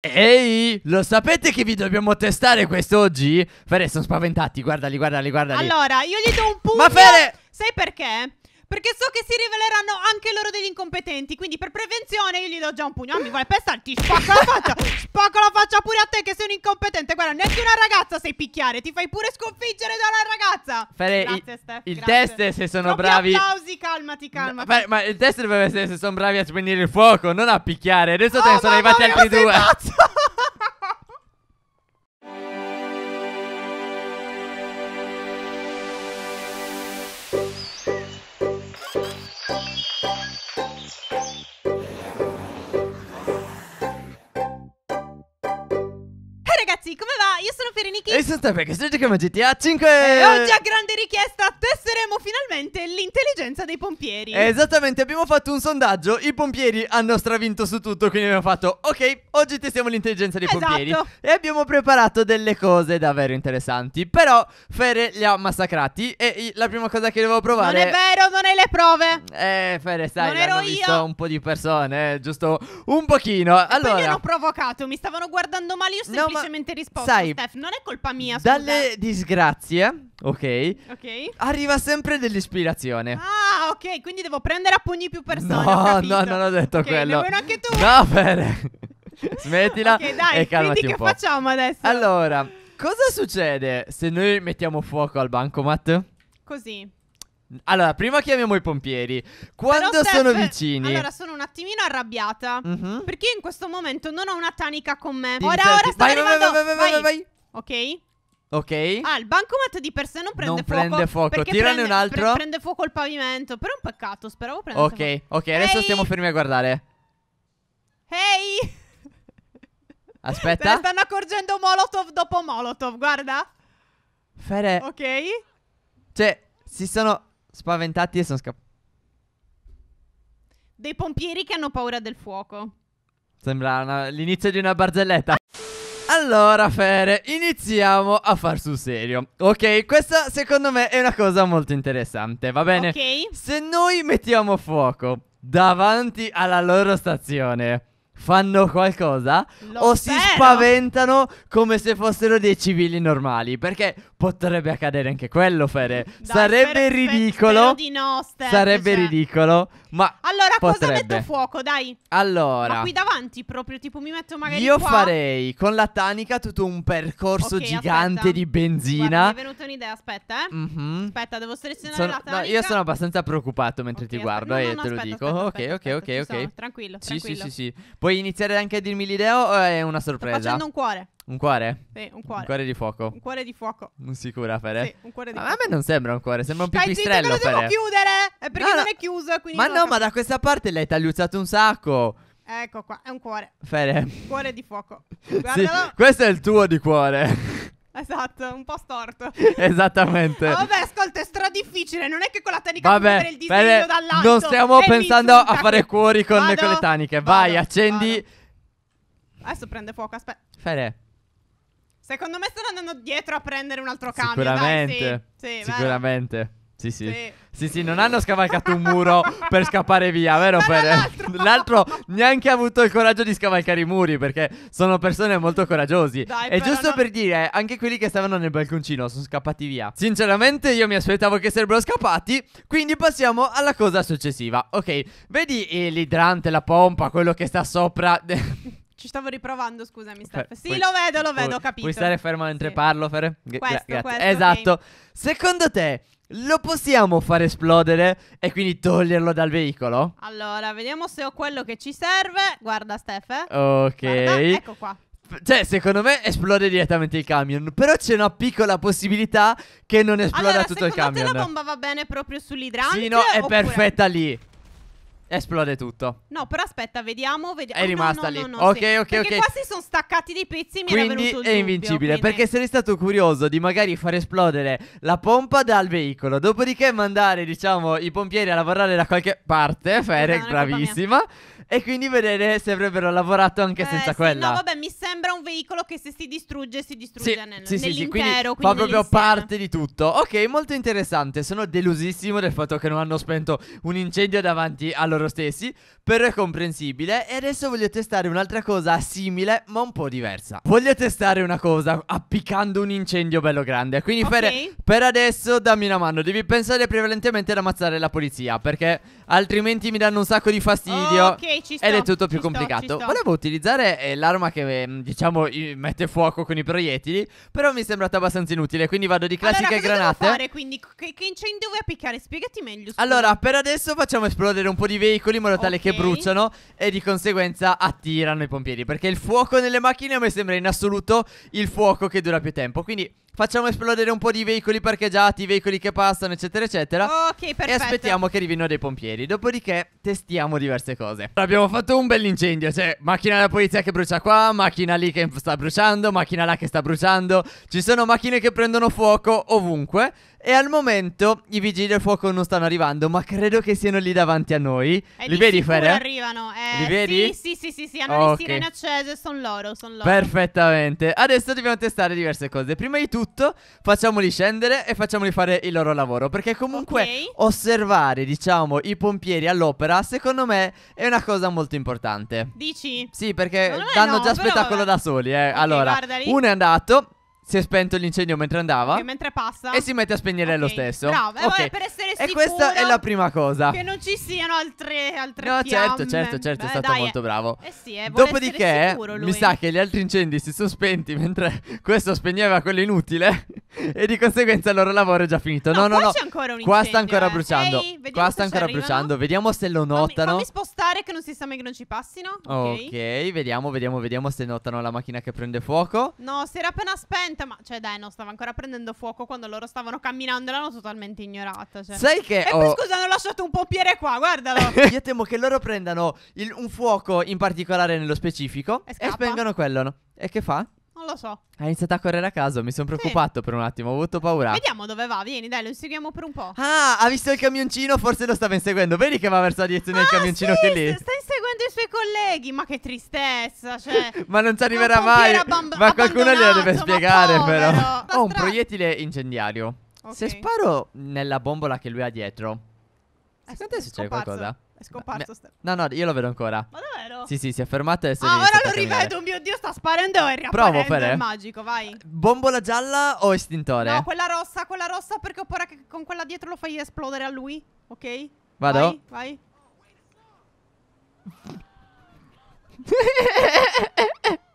Ehi, lo sapete che vi dobbiamo testare quest'oggi? Fere, sono spaventati, guardali, guardali, guardali Allora, io gli do un punto Ma Fere! Sai perché? perché so che si riveleranno anche loro degli incompetenti. Quindi per prevenzione io gli do già un pugno. Ah, mi vuole pestare, ti spacco la faccia. spacco la faccia pure a te che sei un incompetente. Guarda, neanche una ragazza sai picchiare, ti fai pure sconfiggere da una ragazza. Fare Grazie, il, Steph, il grazie. test se sono Troppi bravi. applausi, calmati, calmati. No, fare, ma il test dovrebbe essere se sono bravi a spegnere il fuoco, non a picchiare. Adesso oh, te ne oh, sono arrivati altri due. Pazzo. richiesta perché sto giocando a GTA 5 E oggi a grande richiesta testeremo finalmente l'intelligenza dei pompieri Esattamente, abbiamo fatto un sondaggio, i pompieri hanno stravinto su tutto Quindi abbiamo fatto, ok, oggi testiamo l'intelligenza dei esatto. pompieri E abbiamo preparato delle cose davvero interessanti Però Fere li ha massacrati e la prima cosa che devo provare Non è vero, non hai le prove Eh, Fere, sai, non ero visto io. un po' di persone, eh, giusto un pochino e Allora... mi hanno provocato, mi stavano guardando male, io semplicemente no, ma... risposto sai, Steph, non è colpa mia scusa. Dalle disgrazie, ok? Ok. Arriva sempre dell'ispirazione. Ah, ok, quindi devo prendere a pugni più persone. No, no, non ho detto okay, quello. Ma anche tu. No, bene. Smettila okay, dai, e calmati quindi che facciamo adesso? Allora, cosa succede se noi mettiamo fuoco al bancomat? Così. Allora, prima chiamiamo i pompieri. Quando Però, sono Steph, vicini. Allora, sono un attimino arrabbiata. Mm -hmm. Perché in questo momento non ho una tanica con me. Ora, ora sta vai, arrivando. Vai, vai, vai, vai, vai. Ok. Ok. Ah, il bancomat di per sé non prende non fuoco. Non prende fuoco. Tirane prende, un altro. Pre- prende fuoco il pavimento. Però è un peccato. Speravo prendesse Ok, fuoco. ok. Adesso stiamo fermi a guardare. Ehi. Aspetta. Se stanno accorgendo Molotov dopo Molotov. Guarda. Fere. Ok. Cioè, si sono spaventati e sono scappati. Dei pompieri che hanno paura del fuoco. Sembra una... l'inizio di una barzelletta. Allora Fere, iniziamo a far sul serio Ok, questa secondo me è una cosa molto interessante, va bene? Ok Se noi mettiamo fuoco davanti alla loro stazione fanno qualcosa Lo o spero. si spaventano come se fossero dei civili normali perché potrebbe accadere anche quello Fere Dai, sarebbe spero, ridicolo spero no, Steph, sarebbe cioè... ridicolo ma allora potrebbe. cosa metto fuoco, dai? Allora. Ma qui davanti proprio, tipo mi metto magari Io qua. farei con la tanica tutto un percorso okay, gigante aspetta. di benzina. Guarda, mi è venuta un'idea, aspetta, eh. Mm-hmm. Aspetta, devo selezionare sono, la tanica. No, io sono abbastanza preoccupato mentre okay, ti guardo no, no, e te aspetta, lo dico. Aspetta, ok, ok, ok, ok. Tranquillo, tranquillo. Sì, sì, sì, sì. Puoi iniziare anche a dirmi l'idea o è una sorpresa? Sto facendo un cuore. Un cuore? Sì, un cuore. Un cuore di fuoco. Un cuore di fuoco. Non sicura, Fere? Sì, un cuore di fuoco. Ma a me non sembra un cuore, sembra un Stai pipistrello, Fere. Ma lo devo chiudere! È eh, perché no, non è chiuso, quindi... Ma no, ma da questa parte l'hai tagliuzzato un sacco. Ecco qua, è un cuore. Fere. Un cuore di fuoco. Guardalo. Sì, questo è il tuo di cuore. Esatto, un po' storto. Esattamente. Ah, vabbè, ascolta, è stra difficile. Non è che con la tanica Vabbè, vedere il disegno bene, dall'alto. Non stiamo pensando a fare cuori con, vado, con le taniche. Vado, Vai, accendi. Vado. Adesso prende fuoco, aspetta. Fere. Secondo me stanno andando dietro a prendere un altro camion. Sicuramente. Dai, sì. Sì, sicuramente. Sì, sì. sì. Sì, sì, non hanno scavalcato un muro per scappare via, vero? Per... L'altro neanche ha avuto il coraggio di scavalcare i muri perché sono persone molto coraggiosi. Dai, e giusto non... per dire, anche quelli che stavano nel balconcino sono scappati via. Sinceramente io mi aspettavo che sarebbero scappati, quindi passiamo alla cosa successiva. Ok, vedi eh, l'idrante, la pompa, quello che sta sopra... Ci stavo riprovando, scusami, Steph. Sì, puoi, lo vedo, lo vedo, ho capito. Puoi stare fermo mentre sì. parlo, Fer? G- questo, gra- questo, Esatto. Okay. Secondo te lo possiamo far esplodere e quindi toglierlo dal veicolo? Allora, vediamo se ho quello che ci serve. Guarda, Steph. Eh. Ok. Guarda, ecco qua. Cioè, secondo me esplode direttamente il camion. Però c'è una piccola possibilità che non esploda allora, tutto il camion. Ma la bomba va bene proprio sull'idrante? Sì, no, è oppure... perfetta lì. Esplode tutto. No, però aspetta, vediamo. vediamo. È oh, rimasta no, no, lì. No, ok, sì. ok, perché ok. Perché qua si sono staccati dei pezzi. Mi quindi è dubbio, invincibile. Quindi... Perché sarei stato curioso di magari far esplodere la pompa dal veicolo. Dopodiché mandare, diciamo, i pompieri a lavorare da qualche parte. Esatto, Ferec, bravissima e quindi vedere se avrebbero lavorato anche eh, senza sì, quella. No, vabbè, mi sembra un veicolo che se si distrugge, si distrugge sì, nel, sì, sì, sì, quindi, quindi fa proprio parte di tutto. Ok, molto interessante. Sono delusissimo del fatto che non hanno spento un incendio davanti a loro stessi, però è comprensibile. E adesso voglio testare un'altra cosa simile, ma un po' diversa. Voglio testare una cosa appiccando un incendio bello grande. Quindi okay. per, per adesso dammi una mano, devi pensare prevalentemente ad ammazzare la polizia, perché altrimenti mi danno un sacco di fastidio. Ok, ci sto. Ed è tutto più sto, complicato. Volevo utilizzare eh, l'arma che, mm, diciamo, mette fuoco con i proiettili. Però mi è sembrata abbastanza inutile. Quindi vado di classiche allora, granate. Ma fare, quindi, che, che incendio vuoi appiccare? Spiegati meglio. Scusa. Allora, per adesso facciamo esplodere un po' di veicoli in modo tale okay. che bruciano. E di conseguenza attirano i pompieri. Perché il fuoco nelle macchine a me sembra in assoluto il fuoco che dura più tempo. Quindi Facciamo esplodere un po' di veicoli parcheggiati, veicoli che passano, eccetera, eccetera. Ok, perfetto. E aspettiamo che arrivino dei pompieri. Dopodiché testiamo diverse cose. Abbiamo fatto un bell'incendio, cioè macchina della polizia che brucia qua, macchina lì che sta bruciando, macchina là che sta bruciando. Ci sono macchine che prendono fuoco ovunque. E al momento i vigili del fuoco non stanno arrivando, ma credo che siano lì davanti a noi. Eh, li vedi, Fede? arrivano. Eh, li vedi? Sì, sì, sì, sì, sì hanno okay. le sirene accese, sono loro, sono loro. Perfettamente. Adesso dobbiamo testare diverse cose. Prima di tutto, facciamoli scendere e facciamoli fare il loro lavoro, perché comunque okay. osservare, diciamo, i pompieri all'opera, secondo me è una cosa molto importante. Dici? Sì, perché danno no, già spettacolo vabbè. da soli, eh. Okay, allora, guardali. uno è andato si è spento l'incendio mentre andava. Che mentre passa. E si mette a spegnere okay. lo stesso. Bravo, eh, okay. per essere sicuro. E questa è la prima cosa. Che non ci siano altre, altre No, certo, fiamme. certo, certo, certo, Beh, è eh, stato dai, molto eh. bravo. Eh sì, eh, Dopodiché, sicuro, mi sa che gli altri incendi si sono spenti mentre questo spegneva quello inutile. e di conseguenza il loro lavoro è già finito. No, no, no. no. Incendio, qua sta ancora eh. bruciando. Ehi, qua sta ancora bruciando. Vediamo se lo notano. Fammi, fammi spostare che non si sa mai che non ci passino. Ok, okay vediamo, vediamo, vediamo se notano la macchina che prende fuoco. No, si era appena spento gente, ma cioè dai, non stava ancora prendendo fuoco quando loro stavano camminando l'hanno totalmente ignorata. Cioè. Sai che... E oh... poi scusa, hanno lasciato un pompiere qua, guardalo. Io temo che loro prendano il, un fuoco in particolare nello specifico e, e spengano quello. No? E che fa? Non lo so. Ha iniziato a correre a caso, mi sono preoccupato sì. per un attimo, ho avuto paura. Vediamo dove va, vieni, dai, lo inseguiamo per un po'. Ah, ha visto il camioncino, forse lo stava inseguendo. Vedi che va verso la direzione ah, del camioncino sì, che lì. Sta inseguendo i suoi colleghi, ma che tristezza, cioè. ma non ci arriverà mai. Ma qualcuno glielo deve spiegare però. Ho oh, un proiettile incendiario. Okay. Se sparo nella bombola che lui ha dietro, eh, secondo te succede qualcosa? È scomparso. Ste... No, no, io lo vedo ancora. Ma davvero? Sì, sì, si è fermato e si Ah, ora lo rivedo, oh mio Dio, sta sparendo e riapparendo. Provo, Fede. È magico, vai. Bombola gialla o estintore? No, quella rossa, quella rossa perché ho paura che con quella dietro lo fai esplodere a lui, ok? Vado. Vai, vai.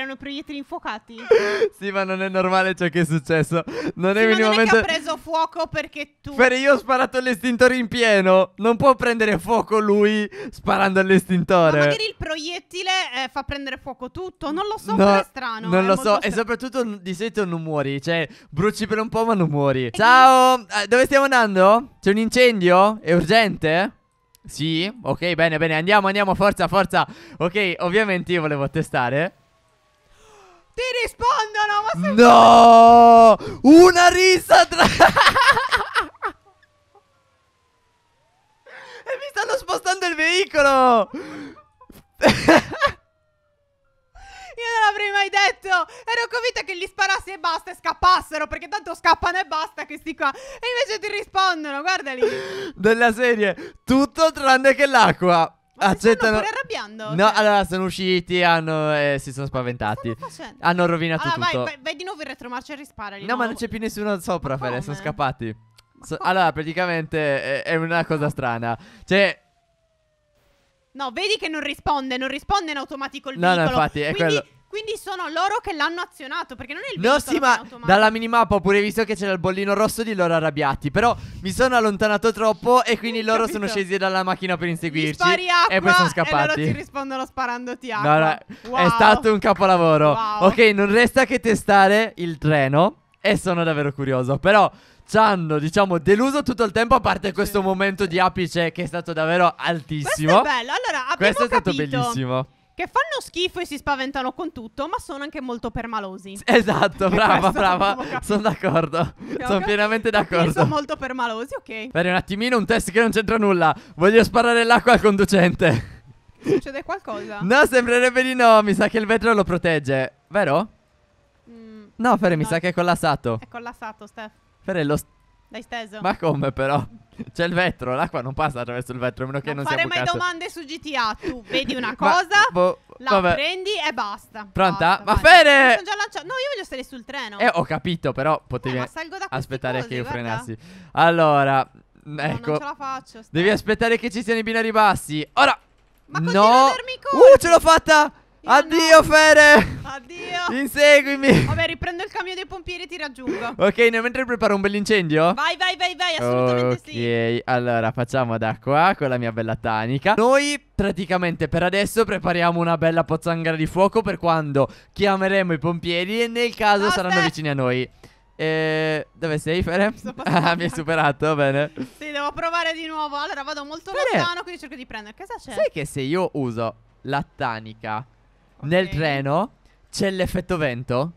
erano proiettili infuocati? sì, ma non è normale ciò che è successo. Non sì, è minimamente. Non è che ha preso fuoco perché tu. Ferri, io ho sparato l'estintore in pieno. Non può prendere fuoco lui sparando all'estintore. Ma magari il proiettile eh, fa prendere fuoco tutto. Non lo so, no, è strano. Non è eh, lo so. Strano. E soprattutto di solito non muori. Cioè, bruci per un po', ma non muori. Ciao, eh, dove stiamo andando? C'è un incendio? È urgente? Sì, ok, bene, bene, andiamo, andiamo, forza, forza. Ok, ovviamente io volevo testare ti rispondono, ma sei... No! Una risa tra... e mi stanno spostando il veicolo! Io non l'avrei mai detto Ero convinta che gli sparassi e basta E scappassero Perché tanto scappano e basta Questi qua E invece ti rispondono Guardali Della serie Tutto tranne che l'acqua accettano... pure arrabbiando. No, cioè. allora sono usciti, hanno, eh, si sono spaventati. Ma Hanno rovinato allora, tutto. Vai, vai, vai di nuovo in retromarcia e risparali. No, no, ma non c'è più nessuno sopra, Fede, sono scappati. So, allora, praticamente è, è una cosa strana. Cioè... No, vedi che non risponde, non risponde in automatico il no, veicolo. No, no, infatti, è Quindi... quello quindi sono loro che l'hanno azionato. Perché non è il no, sì, ma dalla minimap ho pure visto che c'era il bollino rosso di loro arrabbiati. Però mi sono allontanato troppo e quindi loro sono scesi dalla macchina per inseguirci. Acqua, e poi sono scappati. E loro ti rispondono sparandoti acqua. No, no, wow. È stato un capolavoro. Wow. Ok, non resta che testare il treno. E sono davvero curioso. Però ci hanno, diciamo, deluso tutto il tempo, a parte questo momento di apice che è stato davvero altissimo. Questo è bello. Allora, abbiamo Questo è capito. stato bellissimo che fanno schifo e si spaventano con tutto, ma sono anche molto permalosi. Esatto, brava, brava. Sono d'accordo. Sono pienamente d'accordo. Sono molto permalosi, ok. Bene, un attimino, un test che non c'entra nulla. Voglio sparare l'acqua al conducente. Succede qualcosa? No, sembrerebbe di no. Mi sa che il vetro lo protegge, vero? Mm, no, Ferre, no. mi sa che è collassato. È collassato, Steph. Ferre, lo, L'hai steso? Ma come però? C'è il vetro, l'acqua non passa attraverso il vetro, a meno che non, non sia bucato. Non fare mai domande su GTA, tu vedi una cosa, boh, la vabbè. prendi e basta. Pronta? Basta, ma Fede! No, io voglio stare sul treno. Eh, ho capito, però potevi eh, aspettare cosi, che io guarda. frenassi. Allora, ecco. No, non ecco. ce la faccio. Stai. Devi aspettare che ci siano i binari bassi. Ora! Ma no! Uh, ce l'ho fatta! Addio, no. Fere! Addio! Inseguimi! Vabbè, riprendo il camion dei pompieri e ti raggiungo. ok, nel mentre preparo un bell'incendio? Vai, vai, vai, vai, assolutamente okay. sì. Ok, allora facciamo da qua con la mia bella tanica. Noi praticamente per adesso prepariamo una bella pozzanghera di fuoco per quando chiameremo i pompieri e nel caso Aspetta. saranno vicini a noi. Eh, dove sei, Fere? Ah, mi hai superato, bene. Sì, devo provare di nuovo. Allora, vado molto Fere. lontano, quindi cerco di prendere. Cosa c'è? Sai che se io uso la tanica nel treno c'è l'effetto vento.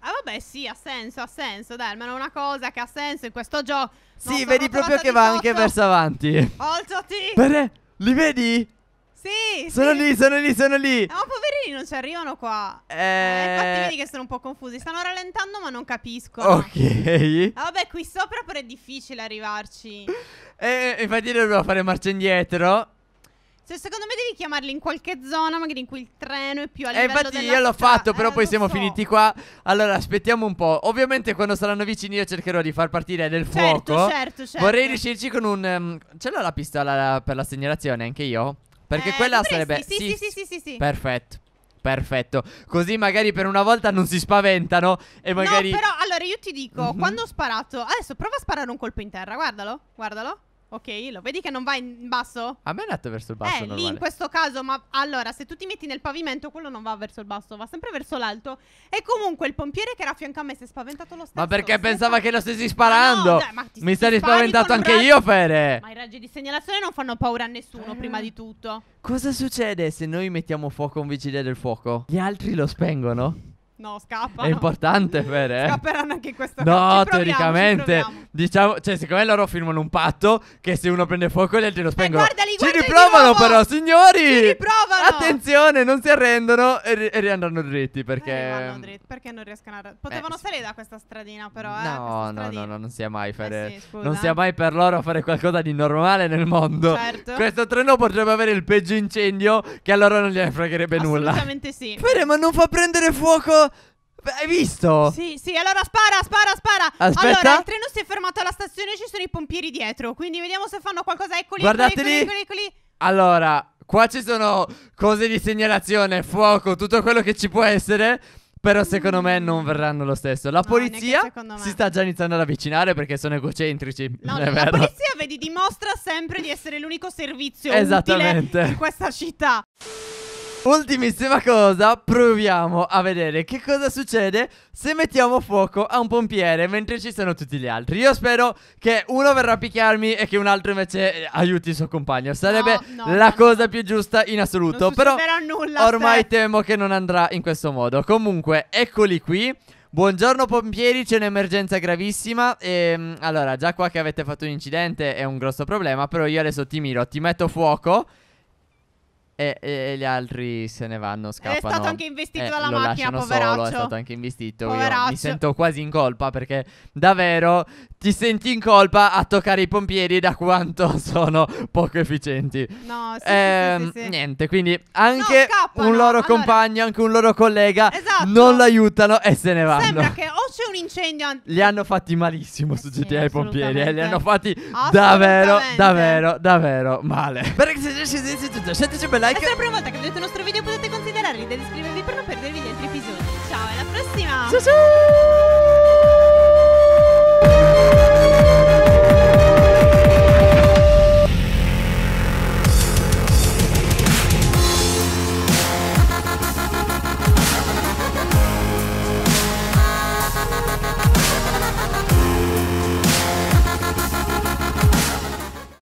Ah vabbè sì, ha senso, ha senso, dai, almeno una cosa che ha senso in questo gioco. Non sì, vedi proprio che va anche verso avanti. Alzati! Bene, li vedi? Sì, sono sì. lì, sono lì, sono lì. Ma oh, poverini non ci arrivano qua. Eh... eh... Infatti vedi che sono un po' confusi. Stanno rallentando ma non capisco. Ok. Ah, vabbè, qui sopra però è difficile arrivarci. eh, infatti dobbiamo fare marcia indietro. Cioè, secondo me devi chiamarli in qualche zona, magari in cui il treno è più a Eh, E infatti io l'ho fatto, però eh, poi siamo so. finiti qua. Allora, aspettiamo un po'. Ovviamente quando saranno vicini io cercherò di far partire del certo, fuoco. Certo, certo. Vorrei riuscirci con un um, Ce l'ho la pistola per la segnalazione anche io? Perché eh, quella sarebbe sì sì sì, sì sì sì sì. Perfetto. Perfetto, così magari per una volta non si spaventano e magari... No, però allora io ti dico, mm -hmm. quando ho sparato... Adesso prova a sparare un colpo in terra, guardalo, guardalo. Ok, lo vedi che non va in basso? A me è andato verso il basso. Eh, normale. lì in questo caso, ma allora, se tu ti metti nel pavimento, quello non va verso il basso, va sempre verso l'alto. E comunque il pompiere che era a fianco a me si è spaventato lo stesso. Ma perché pensava sta... che lo stessi sparando? No, dai, ma ti, Mi sarei spaventato anche raggio... io, Fere. Ma i raggi di segnalazione non fanno paura a nessuno, eh. prima di tutto. Cosa succede se noi mettiamo fuoco a un vigile del fuoco? Gli altri lo spengono? No, scappa. È importante per eh. Scapperanno anche in questo questa No, ci teoricamente. Proviamo, proviamo. Diciamo, cioè, siccome loro firmano un patto che se uno prende fuoco gli altri lo eh, spengono. Eh, guardali, guardali, ci riprovano però, signori. Ci riprovano. Attenzione, non si arrendono e, ri- e riandranno dritti perché eh, dritti, perché non riescono a Potevano eh, salire da questa stradina però, eh. No, no, no, no, non sia mai fare eh sì, Non sia mai per loro fare qualcosa di normale nel mondo. Certo. Questo treno potrebbe avere il peggio incendio che allora non gliene fregherebbe nulla. Assolutamente sì. Fede, ma non fa prendere fuoco hai visto? Sì, sì, allora spara, spara, spara. Aspetta. Allora, il treno si è fermato alla stazione e ci sono i pompieri dietro. Quindi vediamo se fanno qualcosa. Eccoli, Guardateli. eccoli, eccoli, eccoli. Allora, qua ci sono cose di segnalazione, fuoco, tutto quello che ci può essere. Però secondo me non mm. verranno lo stesso. La no, polizia si sta già iniziando ad avvicinare perché sono egocentrici. No, la vero. polizia, vedi, dimostra sempre di essere l'unico servizio Esattamente. utile di questa città. Ultimissima cosa, proviamo a vedere che cosa succede se mettiamo fuoco a un pompiere mentre ci sono tutti gli altri. Io spero che uno verrà a picchiarmi e che un altro invece eh, aiuti il suo compagno. Sarebbe no, no, la no, cosa più giusta in assoluto. Però nulla, ormai te. temo che non andrà in questo modo. Comunque, eccoli qui. Buongiorno pompieri, c'è un'emergenza gravissima e, ehm, Allora, già qua che avete fatto un incidente è un grosso problema Però io adesso ti miro, ti metto fuoco e, e, gli altri se ne vanno, scappano. Ed è stato anche investito eh, dalla macchina, poveraccio. Solo, è stato anche investito. Poveraccio. Io mi sento quasi in colpa perché davvero ti senti in colpa a toccare i pompieri da quanto sono poco efficienti. No, sì, ehm, sì, sì, sì. Niente, quindi anche no, un loro allora... compagno, anche un loro collega esatto. non l'aiutano e se ne vanno. Sembra che c'è un incendio. Li hanno fatti malissimo eh su sì, i pompieri. Eh, li hanno fatti davvero, davvero, davvero male. Perché se ci siete bel like. Se è la prima volta che vedete il nostro video potete considerarli ed iscrivervi per non perdervi gli altri episodi. Ciao, alla prossima. Ciao ciao.